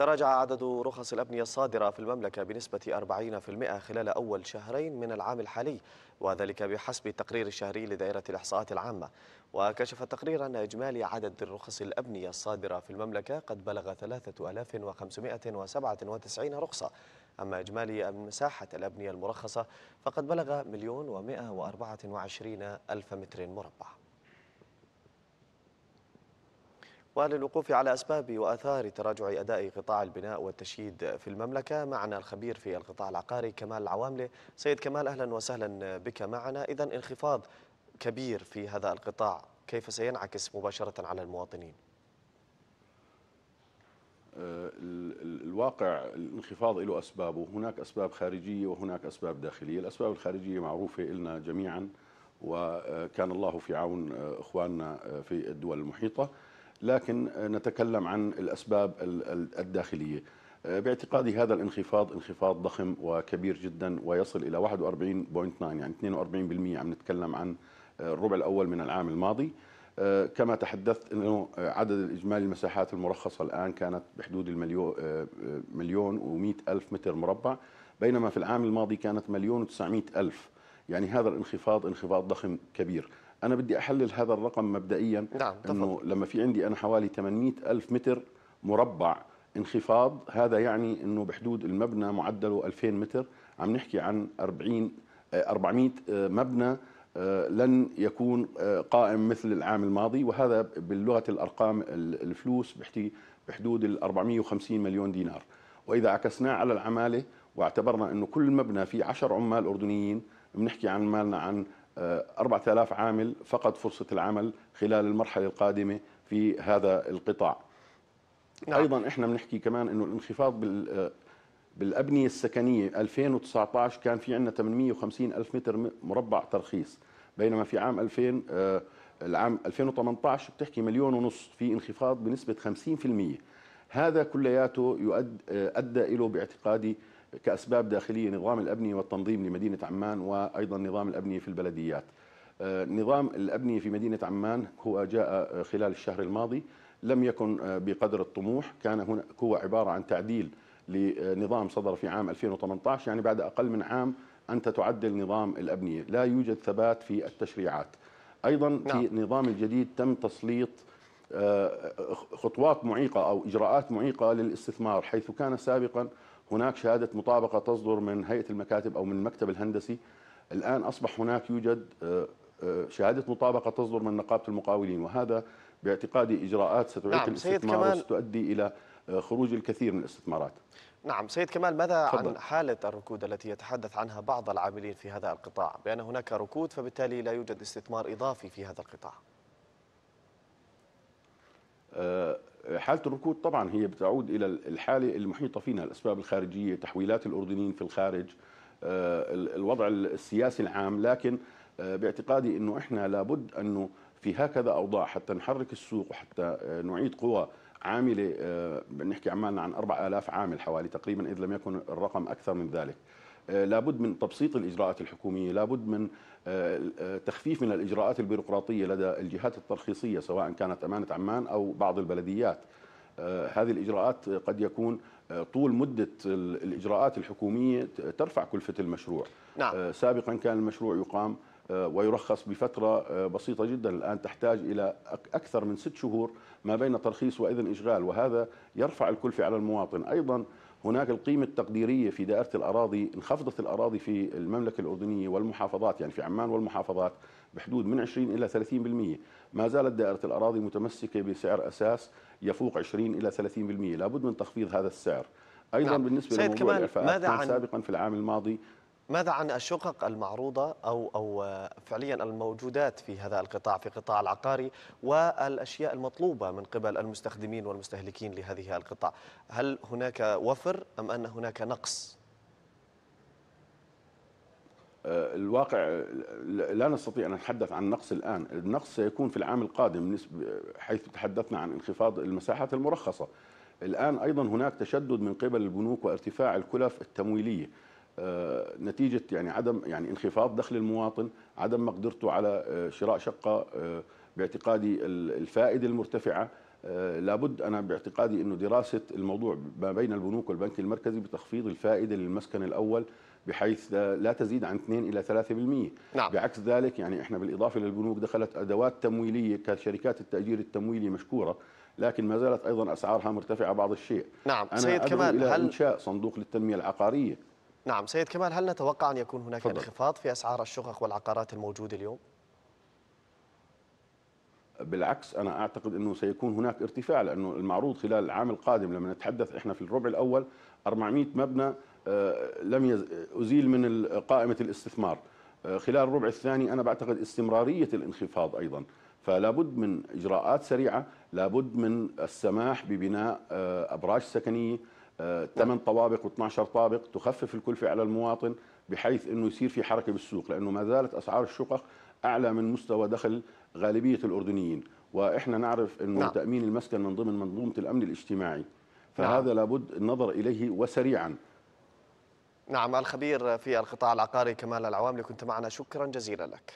تراجع عدد رخص الأبنية الصادرة في المملكة بنسبة 40% خلال أول شهرين من العام الحالي وذلك بحسب التقرير الشهري لدائرة الإحصاءات العامة وكشف التقرير أن إجمالي عدد الرخص الأبنية الصادرة في المملكة قد بلغ 3597 رخصة أما إجمالي مساحة الأبنية المرخصة فقد بلغ مليون ومئة وأربعة وعشرين ألف متر مربع وللوقوف على أسباب وأثار تراجع أداء قطاع البناء والتشييد في المملكة معنا الخبير في القطاع العقاري كمال العواملة سيد كمال أهلا وسهلا بك معنا إذا انخفاض كبير في هذا القطاع كيف سينعكس مباشرة على المواطنين؟ آه، الواقع الانخفاض له أسبابه هناك أسباب خارجية وهناك أسباب داخلية الأسباب الخارجية معروفة لنا جميعا وكان الله في عون آه، إخواننا آه، في الدول المحيطة لكن نتكلم عن الأسباب الداخلية آه، باعتقادي هذا الانخفاض انخفاض ضخم وكبير جدا ويصل إلى 41.9 يعني 42% عم نتكلم عن آه، الربع الأول من العام الماضي آه، كما تحدثت انه عدد الاجمالي المساحات المرخصه الان كانت بحدود المليون مليون و الف متر مربع بينما في العام الماضي كانت مليون و الف يعني هذا الانخفاض انخفاض ضخم كبير انا بدي احلل هذا الرقم مبدئيا نعم انه لما في عندي انا حوالي 800 الف متر مربع انخفاض هذا يعني انه بحدود المبنى معدله 2000 متر عم نحكي عن 40 400 آه، آه، مبنى آه، لن يكون قائم مثل العام الماضي وهذا باللغه الارقام الفلوس بحكي بحدود ال 450 مليون دينار واذا عكسناه على العماله واعتبرنا انه كل مبنى فيه 10 عمال اردنيين بنحكي عن مالنا عن 4000 آه، عامل فقد فرصة العمل خلال المرحلة القادمة في هذا القطاع نعم. أيضا إحنا بنحكي كمان أنه الانخفاض بال آه، بالأبنية السكنية 2019 كان في عندنا 850 ألف متر مربع ترخيص بينما في عام 2000 آه، العام 2018 بتحكي مليون ونص في انخفاض بنسبة 50% هذا كلياته يؤد أدى له باعتقادي كأسباب داخلية نظام الأبنية والتنظيم لمدينة عمان وأيضا نظام الأبنية في البلديات آه، نظام الأبنية في مدينة عمان هو جاء خلال الشهر الماضي لم يكن آه، بقدر الطموح كان هنا هو عبارة عن تعديل لنظام صدر في عام 2018 يعني بعد أقل من عام أنت تعدل نظام الأبنية لا يوجد ثبات في التشريعات أيضا في النظام نعم. الجديد تم تسليط آه، خطوات معيقة أو إجراءات معيقة للاستثمار حيث كان سابقا هناك شهادة مطابقة تصدر من هيئة المكاتب أو من المكتب الهندسي الآن أصبح هناك يوجد آه، آه، شهادة مطابقة تصدر من نقابة المقاولين وهذا باعتقادي إجراءات ستعيد نعم الاستثمار وستؤدي إلى آه، خروج الكثير من الاستثمارات نعم سيد كمال ماذا فضل. عن حالة الركود التي يتحدث عنها بعض العاملين في هذا القطاع بأن هناك ركود فبالتالي لا يوجد استثمار إضافي في هذا القطاع حالة الركود طبعا هي بتعود إلى الحالة المحيطة فينا الأسباب الخارجية تحويلات الأردنيين في الخارج آه، الوضع السياسي العام لكن آه، باعتقادي أنه إحنا لابد أنه في هكذا أوضاع حتى نحرك السوق وحتى آه، نعيد قوى عاملة بنحكي عمالنا عن 4000 عامل حوالي تقريبا إذ لم يكن الرقم أكثر من ذلك آه، لابد من تبسيط الاجراءات الحكوميه، لابد من آه، آه، تخفيف من الاجراءات البيروقراطيه لدى الجهات الترخيصيه سواء كانت امانه عمان او بعض البلديات. هذه الاجراءات قد يكون طول مده الاجراءات الحكوميه ترفع كلفه المشروع. نعم. سابقا كان المشروع يقام ويرخص بفترة بسيطة جدا الآن تحتاج إلى أكثر من ست شهور ما بين ترخيص وإذن إشغال وهذا يرفع الكلفة على المواطن أيضا هناك القيمة التقديرية في دائرة الأراضي انخفضت الأراضي في المملكة الأردنية والمحافظات يعني في عمان والمحافظات بحدود من 20 إلى 30% ما زالت دائرة الأراضي متمسكة بسعر أساس يفوق 20 إلى 30% لابد من تخفيض هذا السعر أيضا نعم. بالنسبة لموضوع الإعفاءات ماذا عن... سابقا في العام الماضي ماذا عن الشقق المعروضة أو أو فعليا الموجودات في هذا القطاع في قطاع العقاري والأشياء المطلوبة من قبل المستخدمين والمستهلكين لهذه القطاع هل هناك وفر أم أن هناك نقص؟ آه، الواقع لا نستطيع أن نتحدث عن نقص الآن النقص سيكون في العام القادم حيث تحدثنا عن انخفاض المساحات المرخصة الآن أيضا هناك تشدد من قبل البنوك وارتفاع الكلف التمويلية آه، نتيجه يعني عدم يعني انخفاض دخل المواطن، عدم مقدرته على آه، شراء شقه آه، باعتقادي الفائده المرتفعه لابد انا باعتقادي انه دراسه الموضوع ما بين البنوك والبنك المركزي بتخفيض الفائده للمسكن الاول بحيث لا تزيد عن 2 الى 3% نعم. بعكس ذلك يعني احنا بالاضافه للبنوك دخلت ادوات تمويليه كشركات التاجير التمويلي مشكوره لكن ما زالت ايضا اسعارها مرتفعه بعض الشيء نعم أنا سيد كمال هل انشاء صندوق للتنميه العقاريه نعم سيد كمال هل نتوقع أن يكون هناك فضل. انخفاض في أسعار الشقق والعقارات الموجودة اليوم؟ بالعكس أنا أعتقد أنه سيكون هناك ارتفاع لأنه المعروض خلال العام القادم لما نتحدث إحنا في الربع الأول 400 مبنى آه، لم أزيل من قائمة الاستثمار آه، خلال الربع الثاني أنا بعتقد استمرارية الانخفاض أيضا فلا بد من إجراءات سريعة لا بد من السماح ببناء آه، أبراج سكنية 8 طوابق و12 طابق تخفف الكلفة على المواطن بحيث أنه يصير في حركة بالسوق لأنه ما زالت أسعار الشقق أعلى من مستوى دخل غالبية الأردنيين وإحنا نعرف أنه نعم. تأمين المسكن من ضمن منظومة الأمن الاجتماعي نعم. فهذا نعم. لابد النظر إليه وسريعا نعم الخبير في القطاع العقاري كمال العواملي كنت معنا شكرا جزيلا لك